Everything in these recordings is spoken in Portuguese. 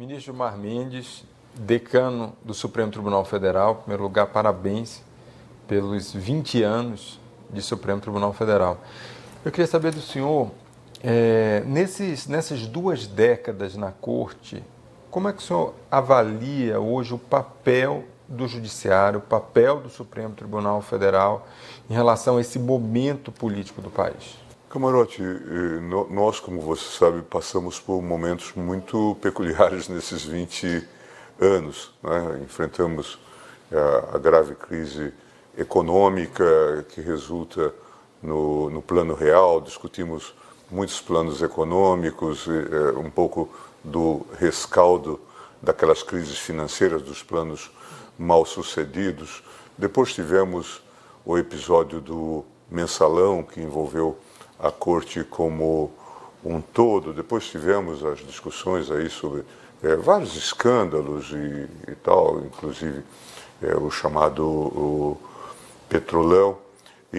Ministro Mar Mendes, decano do Supremo Tribunal Federal, em primeiro lugar, parabéns pelos 20 anos de Supremo Tribunal Federal. Eu queria saber do senhor, é, nesses, nessas duas décadas na Corte, como é que o senhor avalia hoje o papel do Judiciário, o papel do Supremo Tribunal Federal em relação a esse momento político do país? Camarote, eh, nós, como você sabe, passamos por momentos muito peculiares nesses 20 anos. Né? Enfrentamos eh, a, grave crise econômica que resulta no, no, plano real, discutimos muitos planos econômicos, eh, um pouco do rescaldo daquelas crises financeiras, dos planos mal sucedidos. Depois tivemos o episódio do mensalão, que envolveu a corte como um todo. Depois tivemos as discussões aí sobre é, vários escândalos e, e tal, inclusive é, o chamado o petrolão. E,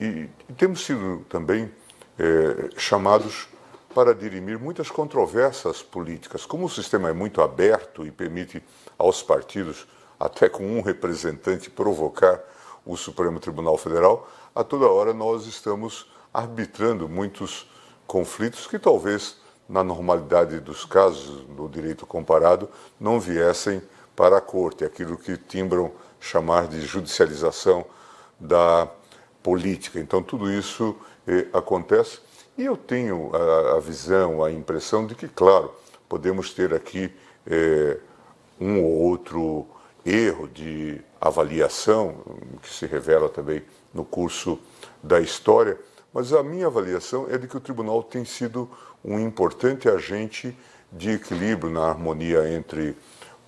e, e, temos sido também é, chamados para dirimir muitas controvérsias políticas. Como o sistema é muito aberto e permite aos partidos, até com um representante, provocar o Supremo Tribunal Federal, a toda hora nós estamos arbitrando muitos conflitos que talvez, na normalidade dos casos no direito comparado, não viessem para a corte, aquilo que timbram chamar de judicialização da política. Então, tudo isso eh, acontece e eu tenho a, a, visão, a impressão de que, claro, podemos ter aqui eh, um ou outro erro de avaliação, que se revela também no curso da história, mas a minha avaliação é de que o tribunal tem sido um importante agente de equilíbrio na harmonia entre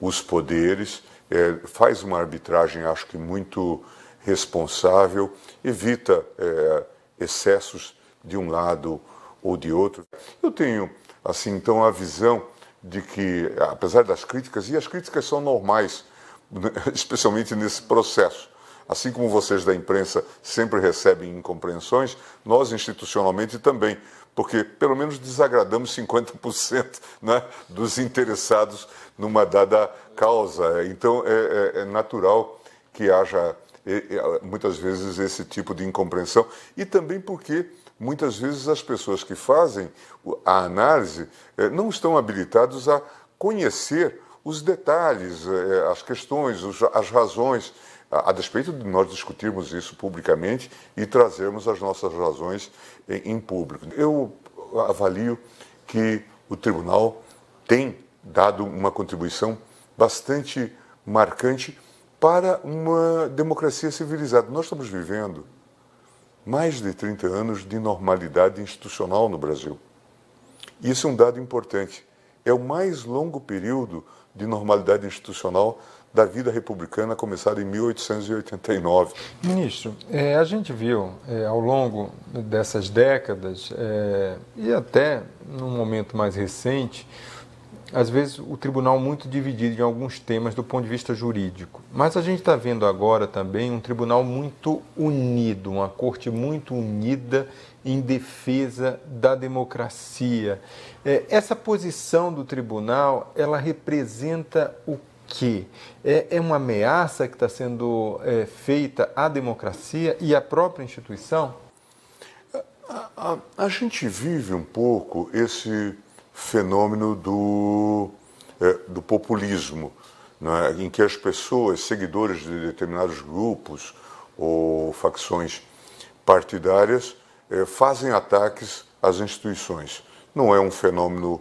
os poderes, é, faz uma arbitragem, acho que muito responsável, evita é, excessos de um lado ou de outro. Eu tenho, assim, então, a visão de que, apesar das críticas, e as críticas são normais, especialmente nesse processo, Assim como vocês da imprensa sempre recebem incompreensões, nós institucionalmente também, porque pelo menos desagradamos 50% né, dos interessados numa dada causa. Então é, é, é natural que haja muitas vezes esse tipo de incompreensão e também porque muitas vezes as pessoas que fazem a análise é, não estão habilitados a conhecer os detalhes, é, as questões, as razões a, a despeito de nós discutirmos isso publicamente e trazermos as nossas razões em, em público. Eu avalio que o tribunal tem dado uma contribuição bastante marcante para uma democracia civilizada. Nós estamos vivendo mais de 30 anos de normalidade institucional no Brasil. Isso é um dado importante. É o mais longo período de normalidade institucional da vida republicana, começada em 1889. Ministro, é, a gente viu é, ao longo dessas décadas é, e até num momento mais recente, às vezes o tribunal muito dividido em alguns temas do ponto de vista jurídico. Mas a gente está vendo agora também um tribunal muito unido, uma corte muito unida em defesa da democracia. É, essa posição do tribunal, ela representa o que é, é, uma ameaça que está sendo é, feita à democracia e à própria instituição? A, a, a gente vive um pouco esse fenômeno do, é, do populismo, né, em que as pessoas, seguidores de determinados grupos ou facções partidárias, é, fazem ataques às instituições. Não é um fenômeno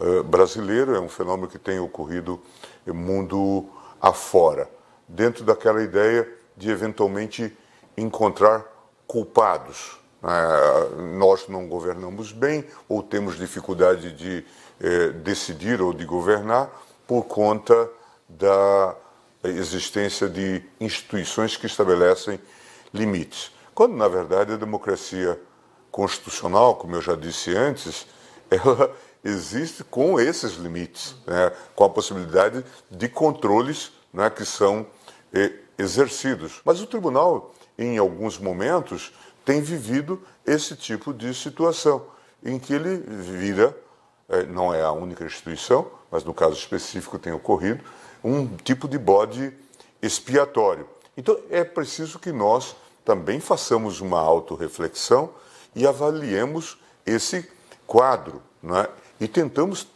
eh, brasileiro, é um fenômeno que tem ocorrido mundo afora, dentro daquela ideia de eventualmente encontrar culpados. Eh, nós não governamos bem ou temos dificuldade de eh, decidir ou de governar por conta da existência de instituições que estabelecem limites. Quando, na verdade, a democracia constitucional, como eu já disse antes, ela existe com esses limites, né, com a possibilidade de controles né, que são eh, exercidos. Mas o tribunal, em alguns momentos, tem vivido esse tipo de situação, em que ele vira, eh, não é a única instituição, mas no caso específico tem ocorrido, um tipo de bode expiatório. Então é preciso que nós também façamos uma autorreflexão e avaliemos esse quadro. Não é? e tentamos,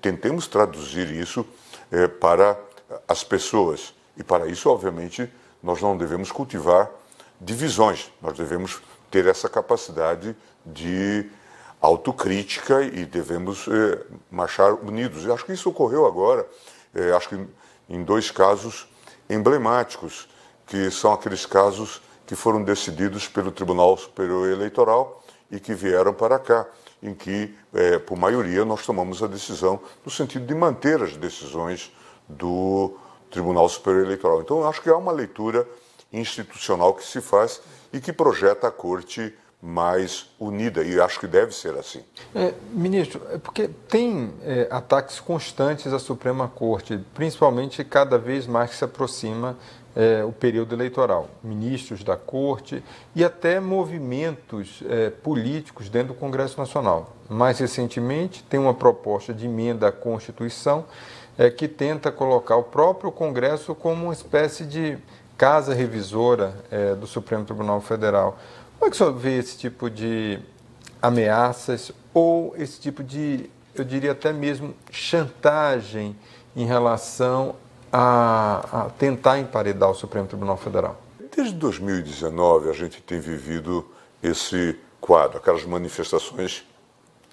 tentemos traduzir isso é, para as pessoas. E para isso, obviamente, nós não devemos cultivar divisões, nós devemos ter essa capacidade de autocrítica e devemos é, marchar unidos. Eu acho que isso ocorreu agora, é, acho que em dois casos emblemáticos, que são aqueles casos que foram decididos pelo Tribunal Superior Eleitoral e que vieram para cá em que, é, por maioria, nós tomamos a decisão no sentido de manter as decisões do Tribunal Superior Eleitoral. Então, eu acho que há uma leitura institucional que se faz e que projeta a Corte mais unida, e acho que deve ser assim. É, ministro, é porque tem é, ataques constantes à Suprema Corte, principalmente cada vez mais que se aproxima é, o período eleitoral. Ministros da Corte e até movimentos é, políticos dentro do Congresso Nacional. Mais recentemente, tem uma proposta de emenda à Constituição é, que tenta colocar o próprio Congresso como uma espécie de Casa Revisora é, do Supremo Tribunal Federal. Como é que o senhor vê esse tipo de ameaças ou esse tipo de, eu diria até mesmo, chantagem em relação a, a tentar emparedar o Supremo Tribunal Federal? Desde 2019 a gente tem vivido esse quadro, aquelas manifestações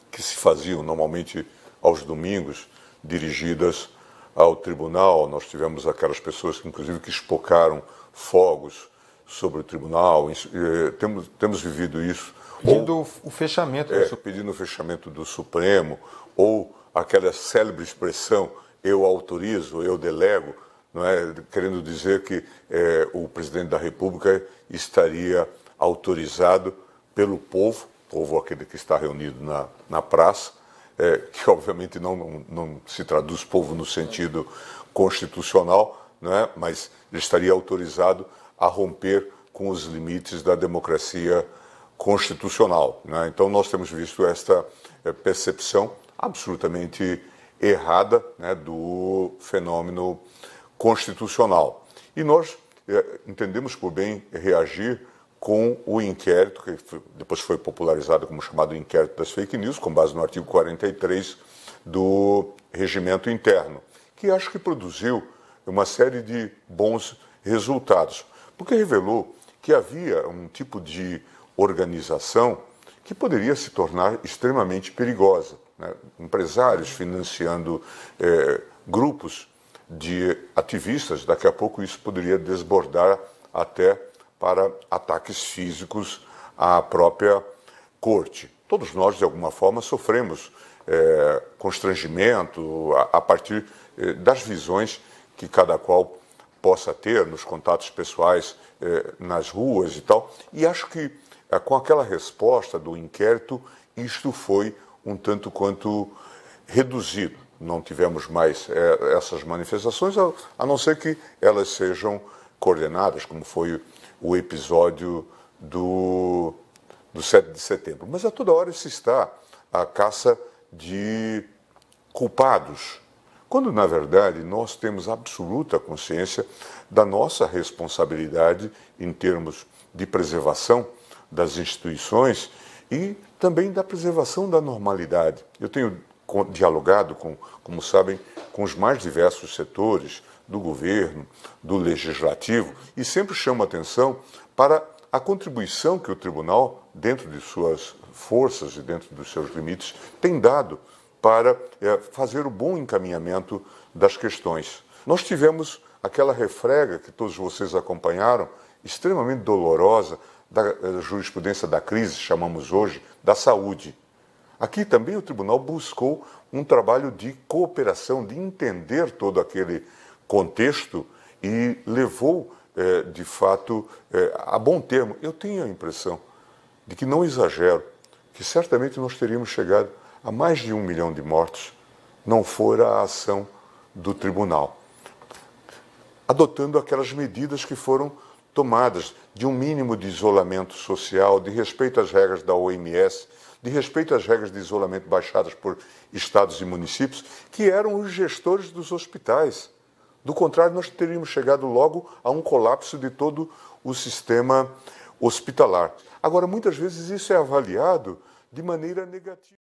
que se faziam normalmente aos domingos, dirigidas ao tribunal. Nós tivemos aquelas pessoas que, inclusive, que espocaram fogos sobre o tribunal. Eh, temos, temos vivido isso. Pedindo ou, o fechamento. É, pedindo o fechamento do Supremo, ou aquela célebre expressão, eu autorizo, eu delego, não é? querendo dizer que é, o presidente da República estaria autorizado pelo povo, povo aquele que está reunido na, na praça, é, que obviamente não, não, não, se traduz povo no sentido constitucional, né, mas estaria autorizado a romper com os limites da democracia constitucional. Né? Então nós temos visto esta é, percepção absolutamente errada né, do fenômeno constitucional. E nós é, entendemos por bem reagir com o inquérito, que depois foi popularizado como chamado inquérito das fake news, com base no artigo 43 do regimento interno, que acho que produziu uma série de bons resultados, porque revelou que havia um tipo de organização que poderia se tornar extremamente perigosa. Né? Empresários financiando eh, grupos de ativistas, daqui a pouco isso poderia desbordar até para ataques físicos à própria corte. Todos nós, de alguma forma, sofremos é, constrangimento a, a partir é, das visões que cada qual possa ter nos contatos pessoais, eh, nas ruas e tal. E acho que com aquela resposta do inquérito, isto foi um tanto quanto reduzido. Não tivemos mais essas manifestações, a, a não ser que elas sejam coordenadas, como foi o episódio do, do 7 de setembro. Mas a toda hora se está a caça de culpados, quando na verdade nós temos absoluta consciência da nossa responsabilidade em termos de preservação das instituições e também da preservação da normalidade. Eu tenho dialogado, com, como sabem, com os mais diversos setores do governo, do legislativo, e sempre chama atenção para a contribuição que o tribunal, dentro de suas forças e dentro dos seus limites, tem dado para é, fazer o bom encaminhamento das questões. Nós tivemos aquela refrega que todos vocês acompanharam, extremamente dolorosa, eh, da jurisprudência da crise, chamamos hoje, da saúde. Aqui também o tribunal buscou um trabalho de cooperação, de entender todo aquele contexto e levou, é, de fato, é, a bom termo. Eu tenho a impressão de que não exagero, que certamente nós teríamos chegado a mais de um milhão de mortos não fora a ação do tribunal, adotando aquelas medidas que foram tomadas de um mínimo de isolamento social, de respeito às regras da OMS, de respeito às regras de isolamento baixadas por estados e municípios, que eram os gestores dos hospitais. Do contrário, nós teríamos chegado logo a um colapso de todo o sistema hospitalar. Agora, muitas vezes isso é avaliado de maneira negativa.